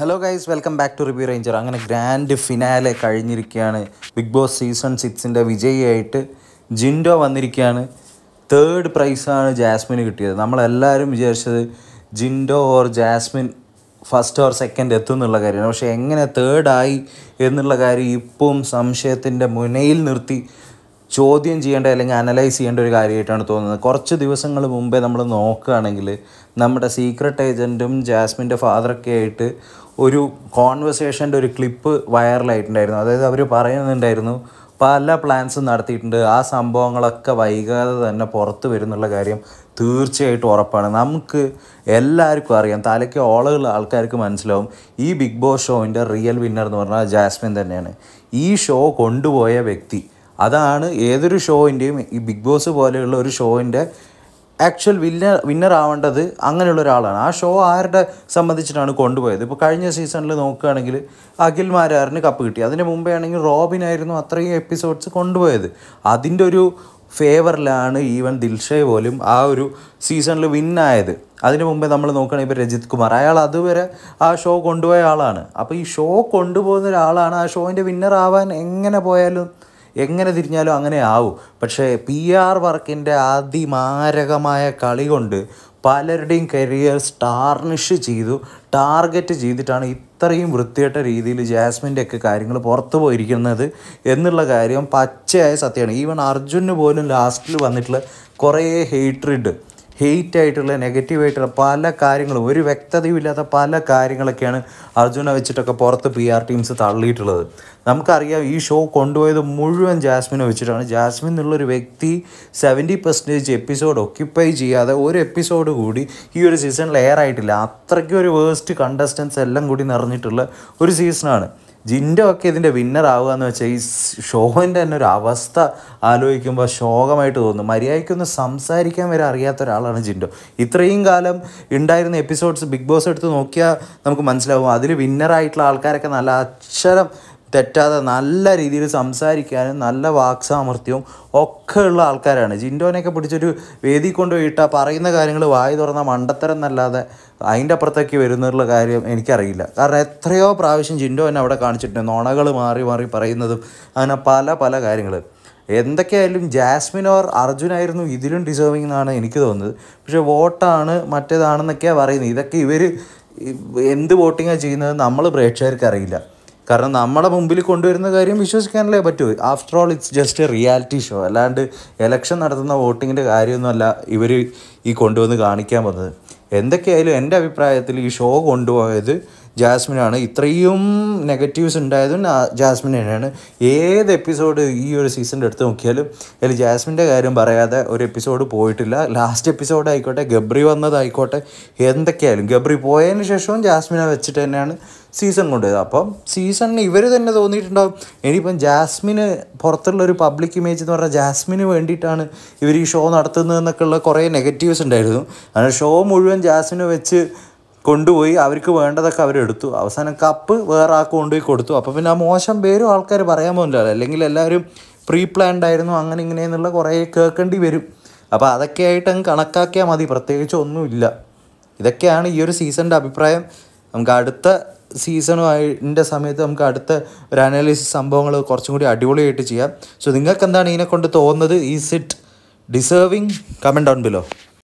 hello guys welcome back to review ranger അങ്ങനെ grand finale കഴിഞ്ഞിരിക്കുകയാണ് Bigg Boss season സിക്സിൻ്റെ വിജയിയായിട്ട് ജിൻഡോ വന്നിരിക്കുകയാണ് തേർഡ് പ്രൈസാണ് ജാസ്മിന് കിട്ടിയത് നമ്മളെല്ലാവരും വിചാരിച്ചത് Jinto or Jasmine first or second എത്തും എന്നുള്ള കാര്യമാണ് പക്ഷേ എങ്ങനെ തേർഡായി എന്നുള്ള കാര്യം ഇപ്പം സംശയത്തിൻ്റെ മുനയിൽ നിർത്തി ചോദ്യം ചെയ്യേണ്ട അല്ലെങ്കിൽ അനലൈസ് ചെയ്യേണ്ട ഒരു കാര്യമായിട്ടാണ് തോന്നുന്നത് കുറച്ച് ദിവസങ്ങൾ മുമ്പേ നമ്മൾ നോക്കുകയാണെങ്കിൽ നമ്മുടെ സീക്രട്ട് ഏജൻറ്റും ജാസ്മിൻ്റെ ഫാദറൊക്കെ ആയിട്ട് ഒരു കോൺവെർസേഷൻ്റെ ഒരു ക്ലിപ്പ് വൈറലായിട്ടുണ്ടായിരുന്നു അതായത് അവർ പറയുന്നുണ്ടായിരുന്നു പല പ്ലാൻസും നടത്തിയിട്ടുണ്ട് ആ സംഭവങ്ങളൊക്കെ വൈകാതെ തന്നെ പുറത്ത് വരുന്നുള്ള കാര്യം തീർച്ചയായിട്ടും ഉറപ്പാണ് നമുക്ക് എല്ലാവർക്കും അറിയാം തലയ്ക്ക് ഓളുള്ള ആൾക്കാർക്ക് മനസ്സിലാവും ഈ ബിഗ് ബോസ് ഷോവിൻ്റെ റിയൽ വിന്നർ എന്ന് പറഞ്ഞാൽ ജാസ്മിൻ തന്നെയാണ് ഈ ഷോ കൊണ്ടുപോയ വ്യക്തി അതാണ് ഏതൊരു ഷോയിൻ്റെയും ഈ ബിഗ് ബോസ് പോലെയുള്ള ഒരു ഷോയിൻ്റെ ആക്ച്വൽ വിന്നർ വിന്നറാവേണ്ടത് അങ്ങനെയുള്ള ഒരാളാണ് ആ ഷോ ആരുടെ സംബന്ധിച്ചിട്ടാണ് കൊണ്ടുപോയത് ഇപ്പോൾ കഴിഞ്ഞ സീസണിൽ നോക്കുകയാണെങ്കിൽ അഖിൽ മാരാറിന് കപ്പ് കിട്ടി അതിന് മുമ്പേ ആണെങ്കിൽ റോബിൻ ആയിരുന്നു അത്രയും എപ്പിസോഡ്സ് കൊണ്ടുപോയത് അതിൻ്റെ ഒരു ഫേവറിലാണ് ഈവൻ ദിൽഷയെ പോലും ആ ഒരു സീസണിൽ വിന്നായത് അതിനു മുമ്പേ നമ്മൾ നോക്കുകയാണെങ്കിൽ ഇപ്പോൾ രജിത് കുമാർ അയാൾ അതുവരെ ആ ഷോ കൊണ്ടുപോയ ആളാണ് അപ്പോൾ ഈ ഷോ കൊണ്ടുപോകുന്ന ഒരാളാണ് ആ ഷോയിൻ്റെ വിന്നർ ആവാൻ എങ്ങനെ പോയാലും എങ്ങനെ തിരിഞ്ഞാലും അങ്ങനെ ആവും പക്ഷേ പി ആർ വർക്കിൻ്റെ അതിമാരകമായ കളി കൊണ്ട് പലരുടെയും കരിയർ സ്റ്റാർണിഷ് ചെയ്തു ടാർഗറ്റ് ചെയ്തിട്ടാണ് ഇത്രയും വൃത്തികെട്ട രീതിയിൽ ജാസ്മിൻ്റെ ഒക്കെ കാര്യങ്ങൾ പുറത്തു പോയിരിക്കുന്നത് എന്നുള്ള കാര്യം പച്ചയായ സത്യമാണ് ഈവൻ അർജുന് പോലും ലാസ്റ്റിൽ വന്നിട്ടുള്ള കുറേ ഹെയ്ട്രിഡ് ഹെയ്റ്റ് ആയിട്ടുള്ള നെഗറ്റീവായിട്ടുള്ള പല കാര്യങ്ങളും ഒരു വ്യക്തതയുമില്ലാത്ത പല കാര്യങ്ങളൊക്കെയാണ് അർജുനെ വെച്ചിട്ടൊക്കെ പുറത്ത് പി ആർ ടീംസ് തള്ളിയിട്ടുള്ളത് നമുക്കറിയാം ഈ ഷോ കൊണ്ടുപോയത് മുഴുവൻ ജാസ്മിനെ വെച്ചിട്ടാണ് ജാസ്മിൻ എന്നുള്ളൊരു വ്യക്തി സെവൻറ്റി പെർസെൻറ്റേജ് എപ്പിസോഡ് ഒക്യുപ്പൈ ചെയ്യാതെ ഒരു എപ്പിസോഡ് കൂടി ഈ ഒരു സീസണിൽ എയർ ആയിട്ടില്ല അത്രയ്ക്കും ഒരു വേസ്റ്റ് കണ്ടസ്റ്റൻസ് എല്ലാം കൂടി നിറഞ്ഞിട്ടുള്ള ഒരു സീസണാണ് ജിൻഡോ ഒക്കെ ഇതിൻ്റെ വിന്നർ ആവുക എന്ന് വെച്ചാൽ ഈ ഷോവിൻ്റെ തന്നെ ഒരു അവസ്ഥ ആലോചിക്കുമ്പോൾ ശോകമായിട്ട് തോന്നും മര്യാദയ്ക്കൊന്ന് സംസാരിക്കാൻ വരെ അറിയാത്ത ഒരാളാണ് ജിൻഡോ ഇത്രയും കാലം ഉണ്ടായിരുന്ന എപ്പിസോഡ്സ് ബിഗ് ബോസ് എടുത്ത് നോക്കിയാൽ നമുക്ക് മനസ്സിലാവും അതിൽ വിന്നറായിട്ടുള്ള ആൾക്കാരൊക്കെ നല്ല അക്ഷരം തെറ്റാതെ നല്ല രീതിയിൽ സംസാരിക്കാനും നല്ല വാക്സാമർത്ഥ്യവും ഒക്കെ ഉള്ള ആൾക്കാരാണ് ജിൻഡോനെയൊക്കെ പിടിച്ചൊരു വേദി കൊണ്ടുപോയിട്ടാൽ പറയുന്ന കാര്യങ്ങൾ വായി തുറന്ന മണ്ടത്തരം എന്നല്ലാതെ അതിൻ്റെ അപ്പുറത്തേക്ക് വരുന്നുള്ള കാര്യം എനിക്കറിയില്ല കാരണം എത്രയോ പ്രാവശ്യം ജിൻഡോ എന്നെ അവിടെ കാണിച്ചിട്ടുണ്ട് നുണകൾ മാറി മാറി പറയുന്നതും അങ്ങനെ പല പല കാര്യങ്ങൾ എന്തൊക്കെയായാലും ജാസ്മിൻ ഓർ അർജുനായിരുന്നു ഇതിലും ഡിസേർവിംഗ് എന്നാണ് എനിക്ക് തോന്നുന്നത് പക്ഷേ വോട്ടാണ് മറ്റേതാണെന്നൊക്കെയാണ് പറയുന്നത് ഇതൊക്കെ ഇവർ എന്ത് വോട്ടിങ്ങാണ് ചെയ്യുന്നത് നമ്മൾ പ്രേക്ഷകർക്ക് അറിയില്ല കാരണം നമ്മുടെ മുമ്പിൽ കൊണ്ടുവരുന്ന കാര്യം വിശ്വസിക്കാനല്ലേ പറ്റൂ after all it's just a reality show അല്ലാണ്ട് എലക്ഷൻ നടത്തുന്ന വോട്ടിങ്ങിൻ്റെ കാര്യമൊന്നുമല്ല ഇവർ ഈ കൊണ്ടുവന്ന് കാണിക്കാൻ വന്നത് എന്തൊക്കെയായാലും എൻ്റെ അഭിപ്രായത്തിൽ ഈ ഷോ കൊണ്ടുപോയത് ജാസ്മിനാണ് ഇത്രയും നെഗറ്റീവ്സ് ഉണ്ടായതും ജാസ്മിൻ തന്നെയാണ് ഏത് എപ്പിസോഡ് ഈ ഒരു സീസണിൻ്റെ എടുത്ത് നോക്കിയാലും അതിൽ ജാസ്മിൻ്റെ കാര്യം പറയാതെ ഒരു എപ്പിസോഡ് പോയിട്ടില്ല ലാസ്റ്റ് എപ്പിസോഡ് ആയിക്കോട്ടെ ഗബ്രി വന്നതായിക്കോട്ടെ എന്തൊക്കെയായാലും ഗബ്രി പോയതിന് ശേഷവും ജാസ്മിനെ വെച്ചിട്ട് തന്നെയാണ് സീസൺ കൊണ്ടുപോയത് അപ്പം സീസണിന് ഇവർ തന്നെ തോന്നിയിട്ടുണ്ടാവും ഇനിയിപ്പം ജാസ്മിന് പുറത്തുള്ള ഒരു പബ്ലിക് ഇമേജ് എന്ന് പറഞ്ഞാൽ ജാസ്മിന് വേണ്ടിയിട്ടാണ് ഇവർ ഈ ഷോ നടത്തുന്നതെന്നൊക്കെയുള്ള കുറേ നെഗറ്റീവ്സ് ഉണ്ടായിരുന്നു അങ്ങനെ ഷോ മുഴുവൻ ജാസ്മിനെ വെച്ച് കൊണ്ടുപോയി അവർക്ക് വേണ്ടതൊക്കെ അവരെടുത്തു അവസാനം കപ്പ് വേറെ ആൾക്ക് കൊണ്ടുപോയി കൊടുത്തു അപ്പോൾ പിന്നെ ആ മോശം പേരും ആൾക്കാർ പറയാൻ പോകുന്നില്ല അല്ലെങ്കിൽ എല്ലാവരും പ്രീ പ്ലാൻഡ് ആയിരുന്നു അങ്ങനെ ഇങ്ങനെ എന്നുള്ള കുറേ കേൾക്കേണ്ടി വരും അപ്പോൾ അതൊക്കെ ആയിട്ട് അങ്ങ് കണക്കാക്കിയാൽ മതി പ്രത്യേകിച്ച് ഒന്നുമില്ല ഇതൊക്കെയാണ് ഈ ഒരു സീസണിൻ്റെ അഭിപ്രായം നമുക്ക് അടുത്ത സീസണുമായിൻ്റെ സമയത്ത് നമുക്ക് അടുത്ത ഒരു അനാലിസിസ് സംഭവങ്ങൾ കുറച്ചും കൂടി അടിപൊളിയായിട്ട് ചെയ്യാം സോ നിങ്ങൾക്ക് എന്താണ് ഇതിനെക്കൊണ്ട് തോന്നുന്നത് is it deserving comment down below